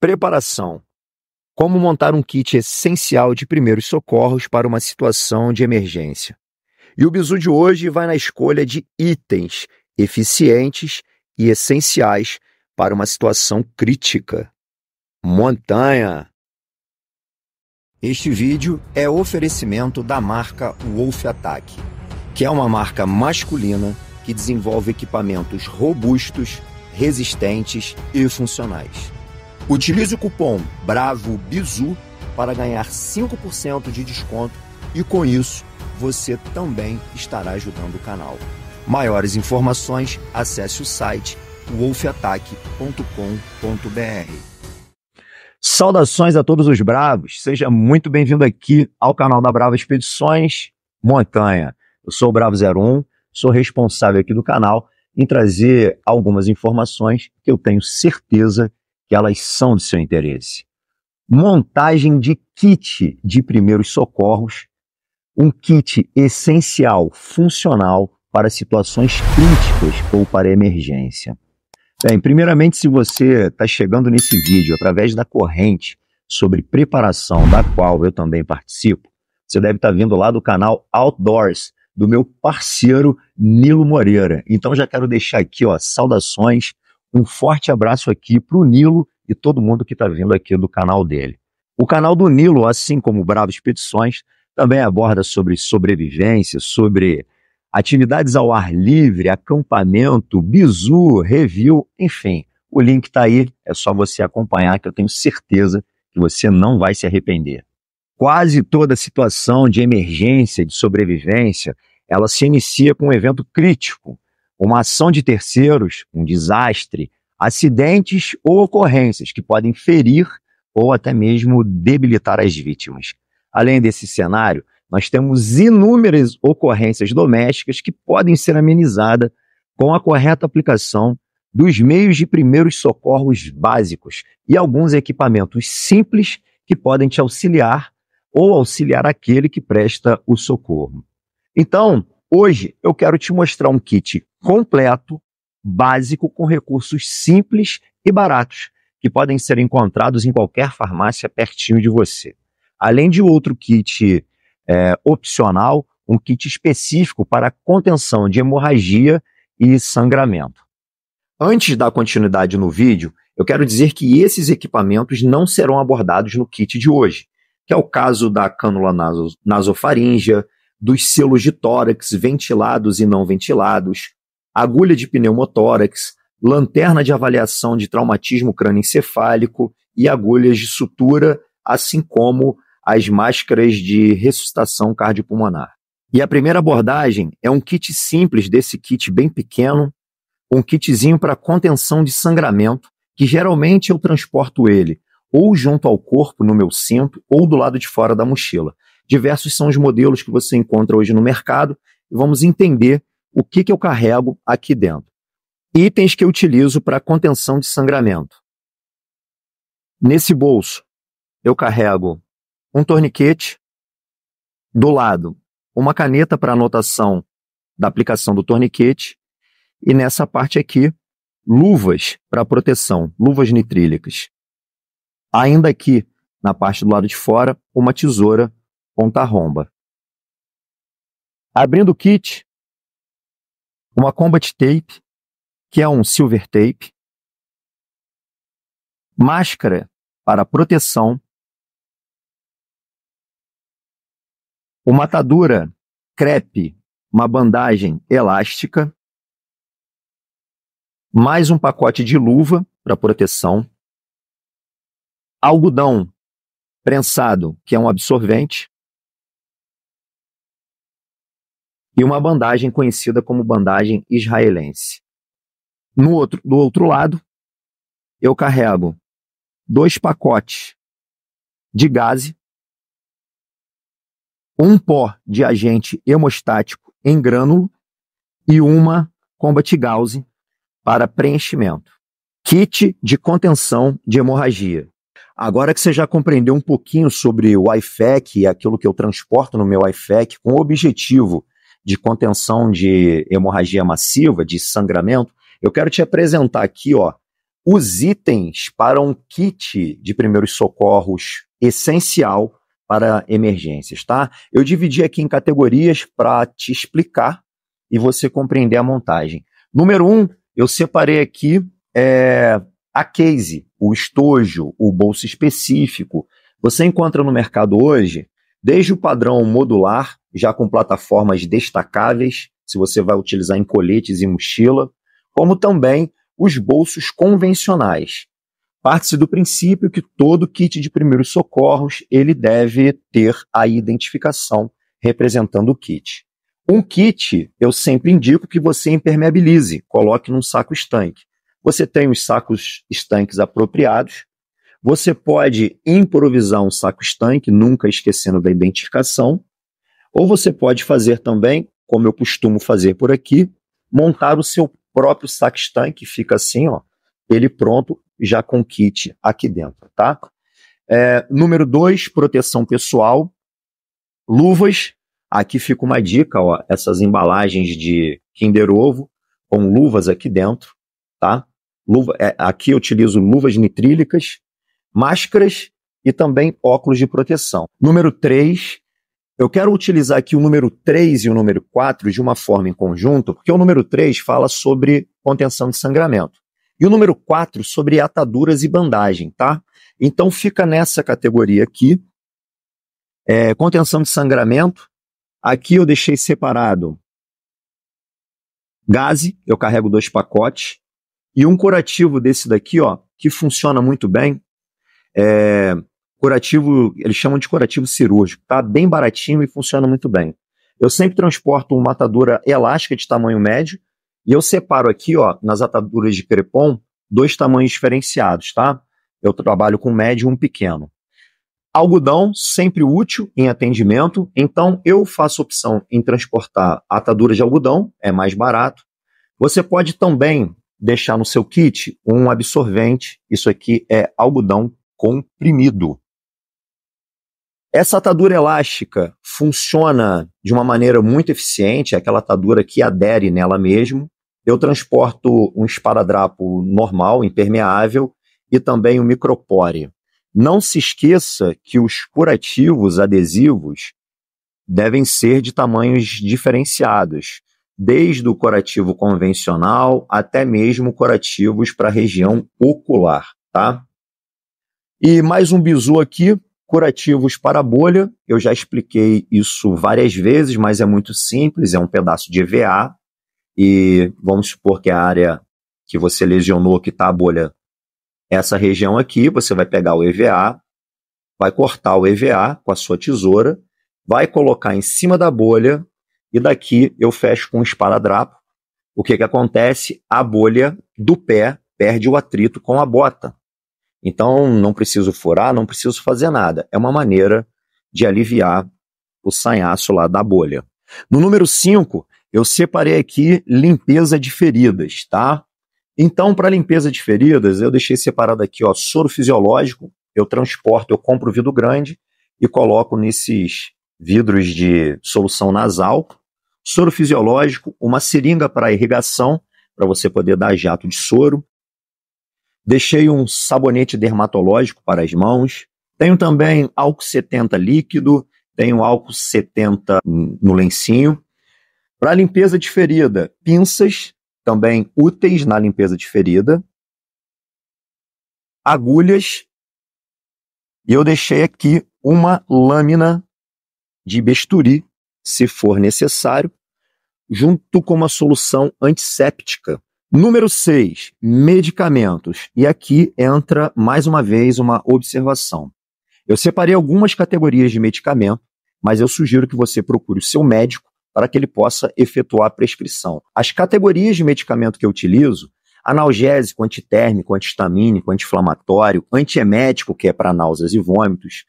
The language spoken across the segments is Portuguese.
Preparação: Como montar um kit essencial de primeiros socorros para uma situação de emergência. E o bizu de hoje vai na escolha de itens eficientes e essenciais para uma situação crítica. Montanha. Este vídeo é oferecimento da marca Wolf Attack, que é uma marca masculina que desenvolve equipamentos robustos, resistentes e funcionais. Utilize o cupom BRAVOBIZU para ganhar 5% de desconto e com isso você também estará ajudando o canal. Maiores informações, acesse o site wolfataque.com.br. Saudações a todos os bravos. Seja muito bem-vindo aqui ao canal da Brava Expedições Montanha. Eu sou o Bravo 01, sou responsável aqui do canal em trazer algumas informações que eu tenho certeza que elas são de seu interesse. Montagem de kit de primeiros socorros, um kit essencial, funcional para situações críticas ou para emergência. Bem, primeiramente, se você está chegando nesse vídeo através da corrente sobre preparação, da qual eu também participo, você deve estar tá vindo lá do canal Outdoors, do meu parceiro Nilo Moreira. Então já quero deixar aqui, ó, saudações um forte abraço aqui para o Nilo e todo mundo que está vindo aqui do canal dele. O canal do Nilo, assim como Bravo Expedições, também aborda sobre sobrevivência, sobre atividades ao ar livre, acampamento, bizu, review, enfim. O link está aí, é só você acompanhar que eu tenho certeza que você não vai se arrepender. Quase toda situação de emergência, de sobrevivência, ela se inicia com um evento crítico, uma ação de terceiros, um desastre, acidentes ou ocorrências que podem ferir ou até mesmo debilitar as vítimas. Além desse cenário, nós temos inúmeras ocorrências domésticas que podem ser amenizadas com a correta aplicação dos meios de primeiros socorros básicos e alguns equipamentos simples que podem te auxiliar ou auxiliar aquele que presta o socorro. Então, Hoje eu quero te mostrar um kit completo, básico, com recursos simples e baratos, que podem ser encontrados em qualquer farmácia pertinho de você. Além de outro kit é, opcional, um kit específico para contenção de hemorragia e sangramento. Antes da continuidade no vídeo, eu quero dizer que esses equipamentos não serão abordados no kit de hoje, que é o caso da cânula naso, nasofaríngea, dos selos de tórax ventilados e não ventilados, agulha de pneumotórax, lanterna de avaliação de traumatismo crânioencefálico e agulhas de sutura, assim como as máscaras de ressuscitação cardiopulmonar. E a primeira abordagem é um kit simples desse kit bem pequeno, um kitzinho para contenção de sangramento, que geralmente eu transporto ele ou junto ao corpo no meu cinto ou do lado de fora da mochila. Diversos são os modelos que você encontra hoje no mercado e vamos entender o que, que eu carrego aqui dentro. Itens que eu utilizo para contenção de sangramento. Nesse bolso, eu carrego um torniquete, do lado, uma caneta para anotação da aplicação do torniquete, e nessa parte aqui, luvas para proteção, luvas nitrílicas. Ainda aqui, na parte do lado de fora, uma tesoura romba Abrindo o kit, uma combat tape, que é um silver tape, máscara para proteção, uma atadura crepe, uma bandagem elástica, mais um pacote de luva para proteção, algodão prensado, que é um absorvente, e uma bandagem conhecida como bandagem israelense. No outro, do outro lado, eu carrego dois pacotes de gaze, um pó de agente hemostático em grânulo e uma Combat Gauss para preenchimento. Kit de contenção de hemorragia. Agora que você já compreendeu um pouquinho sobre o IFEC e aquilo que eu transporto no meu IFEC com o objetivo de contenção de hemorragia massiva, de sangramento, eu quero te apresentar aqui, ó, os itens para um kit de primeiros socorros essencial para emergências, tá? Eu dividi aqui em categorias para te explicar e você compreender a montagem. Número um, eu separei aqui é, a case, o estojo, o bolso específico. Você encontra no mercado hoje desde o padrão modular, já com plataformas destacáveis, se você vai utilizar em coletes e mochila, como também os bolsos convencionais. Parte-se do princípio que todo kit de primeiros socorros ele deve ter a identificação representando o kit. Um kit, eu sempre indico que você impermeabilize, coloque num saco estanque. Você tem os sacos estanques apropriados, você pode improvisar um saco estanque, nunca esquecendo da identificação, ou você pode fazer também, como eu costumo fazer por aqui, montar o seu próprio saco estanque, fica assim, ó, ele pronto, já com kit aqui dentro, tá? É, número 2, proteção pessoal, luvas. Aqui fica uma dica, ó, essas embalagens de Kinder Ovo com luvas aqui dentro, tá? Luva, é, aqui eu utilizo luvas nitrílicas, máscaras e também óculos de proteção. Número 3, eu quero utilizar aqui o número 3 e o número 4 de uma forma em conjunto, porque o número 3 fala sobre contenção de sangramento. E o número 4 sobre ataduras e bandagem, tá? Então fica nessa categoria aqui. É, contenção de sangramento. Aqui eu deixei separado gaze, eu carrego dois pacotes. E um curativo desse daqui, ó, que funciona muito bem, é, curativo, eles chamam de curativo cirúrgico, tá bem baratinho e funciona muito bem. Eu sempre transporto uma atadura elástica de tamanho médio e eu separo aqui, ó, nas ataduras de crepom, dois tamanhos diferenciados, tá? Eu trabalho com médio e um pequeno. Algodão sempre útil em atendimento, então eu faço opção em transportar ataduras de algodão, é mais barato. Você pode também deixar no seu kit um absorvente, isso aqui é algodão comprimido. Essa atadura elástica funciona de uma maneira muito eficiente, é aquela atadura que adere nela mesmo. Eu transporto um esparadrapo normal, impermeável, e também o um micropore. Não se esqueça que os curativos adesivos devem ser de tamanhos diferenciados, desde o curativo convencional até mesmo curativos para a região ocular, tá? E mais um bizu aqui, curativos para bolha. Eu já expliquei isso várias vezes, mas é muito simples, é um pedaço de EVA e vamos supor que a área que você lesionou que está a bolha, essa região aqui, você vai pegar o EVA, vai cortar o EVA com a sua tesoura, vai colocar em cima da bolha e daqui eu fecho com um esparadrapo. O que, que acontece? A bolha do pé perde o atrito com a bota. Então, não preciso furar, não preciso fazer nada. É uma maneira de aliviar o sanhaço lá da bolha. No número 5, eu separei aqui limpeza de feridas, tá? Então, para limpeza de feridas, eu deixei separado aqui, ó, soro fisiológico, eu transporto, eu compro vidro grande e coloco nesses vidros de solução nasal, soro fisiológico, uma seringa para irrigação, para você poder dar jato de soro, Deixei um sabonete dermatológico para as mãos. Tenho também álcool 70 líquido, tenho álcool 70 no lencinho. Para limpeza de ferida, pinças também úteis na limpeza de ferida. Agulhas. E eu deixei aqui uma lâmina de bisturi, se for necessário, junto com uma solução antisséptica Número 6, medicamentos. E aqui entra mais uma vez uma observação. Eu separei algumas categorias de medicamento, mas eu sugiro que você procure o seu médico para que ele possa efetuar a prescrição. As categorias de medicamento que eu utilizo, analgésico, antitérmico, antihistamínico, anti-inflamatório, antiemético, que é para náuseas e vômitos,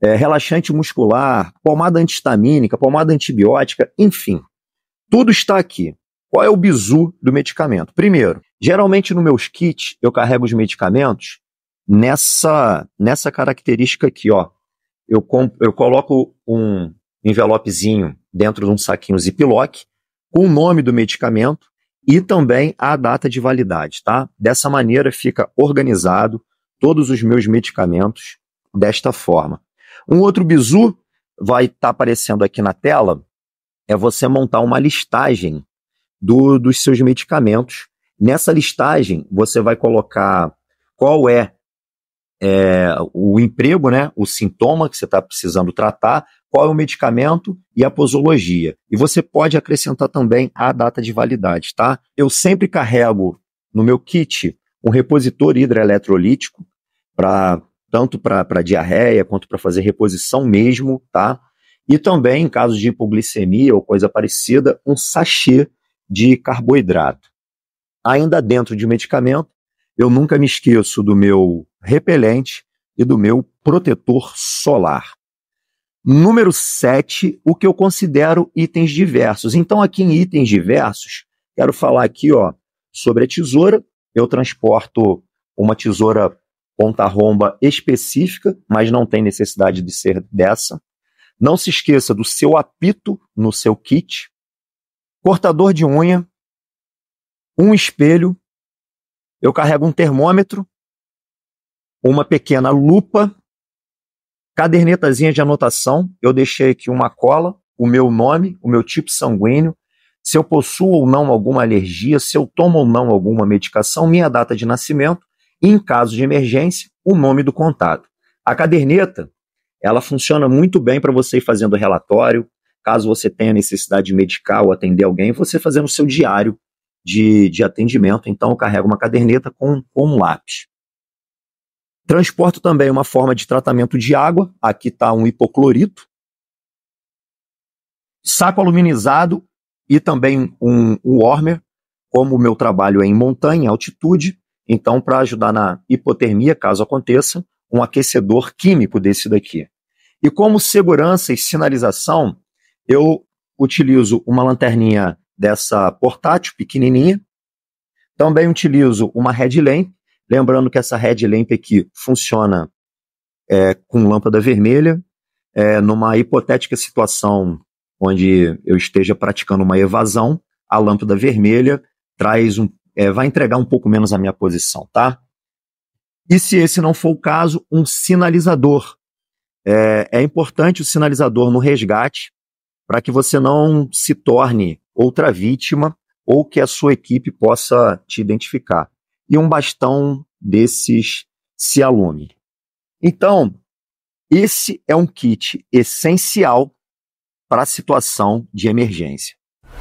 é, relaxante muscular, pomada antihistamínica, pomada antibiótica, enfim. Tudo está aqui. Qual é o bizu do medicamento? Primeiro, geralmente no meus kits eu carrego os medicamentos nessa nessa característica aqui, ó. Eu, com, eu coloco um envelopezinho dentro de um saquinho Ziploc com o nome do medicamento e também a data de validade, tá? Dessa maneira fica organizado todos os meus medicamentos desta forma. Um outro bizu vai estar tá aparecendo aqui na tela é você montar uma listagem do, dos seus medicamentos. Nessa listagem, você vai colocar qual é, é o emprego, né, o sintoma que você está precisando tratar, qual é o medicamento e a posologia. E você pode acrescentar também a data de validade, tá? Eu sempre carrego no meu kit um repositor hidroeletrolítico para tanto para diarreia quanto para fazer reposição mesmo, tá? E também, em caso de hipoglicemia ou coisa parecida, um sachê de carboidrato. Ainda dentro de medicamento, eu nunca me esqueço do meu repelente e do meu protetor solar. Número 7, o que eu considero itens diversos. Então, aqui em itens diversos, quero falar aqui ó, sobre a tesoura. Eu transporto uma tesoura ponta-romba específica, mas não tem necessidade de ser dessa. Não se esqueça do seu apito no seu kit cortador de unha, um espelho, eu carrego um termômetro, uma pequena lupa, cadernetazinha de anotação, eu deixei aqui uma cola, o meu nome, o meu tipo sanguíneo, se eu possuo ou não alguma alergia, se eu tomo ou não alguma medicação, minha data de nascimento e, em caso de emergência, o nome do contato. A caderneta, ela funciona muito bem para você ir fazendo relatório, Caso você tenha necessidade de medicar ou atender alguém, você fazendo o seu diário de, de atendimento. Então, carrega uma caderneta com, com um lápis. Transporto também é uma forma de tratamento de água. Aqui está um hipoclorito. Saco aluminizado e também um, um warmer. Como o meu trabalho é em montanha, altitude, então para ajudar na hipotermia, caso aconteça, um aquecedor químico desse daqui. E como segurança e sinalização, eu utilizo uma lanterninha dessa portátil pequenininha. Também utilizo uma headlamp, lembrando que essa headlamp aqui funciona é, com lâmpada vermelha. É, numa hipotética situação onde eu esteja praticando uma evasão, a lâmpada vermelha traz um, é, vai entregar um pouco menos a minha posição, tá? E se esse não for o caso, um sinalizador. É, é importante o sinalizador no resgate, para que você não se torne outra vítima ou que a sua equipe possa te identificar. E um bastão desses se alume. Então, esse é um kit essencial para a situação de emergência.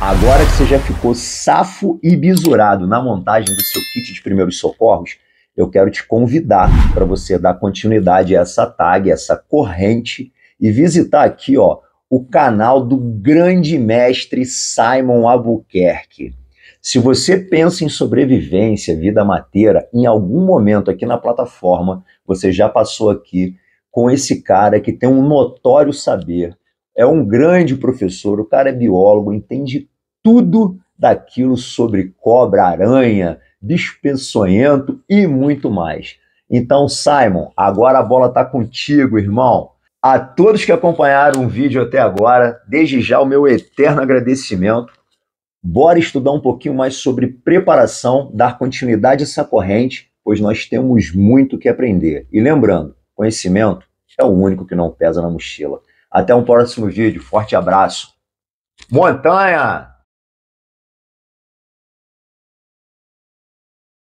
Agora que você já ficou safo e bisurado na montagem do seu kit de primeiros socorros, eu quero te convidar para você dar continuidade a essa tag, a essa corrente e visitar aqui, ó, o canal do grande mestre Simon Albuquerque. Se você pensa em sobrevivência, vida mateira, em algum momento aqui na plataforma, você já passou aqui com esse cara que tem um notório saber, é um grande professor, o cara é biólogo, entende tudo daquilo sobre cobra, aranha, bicho peçonhento e muito mais. Então, Simon, agora a bola está contigo, irmão. A todos que acompanharam o vídeo até agora, desde já o meu eterno agradecimento. Bora estudar um pouquinho mais sobre preparação, dar continuidade a essa corrente, pois nós temos muito que aprender. E lembrando, conhecimento é o único que não pesa na mochila. Até um próximo vídeo. Forte abraço. Montanha!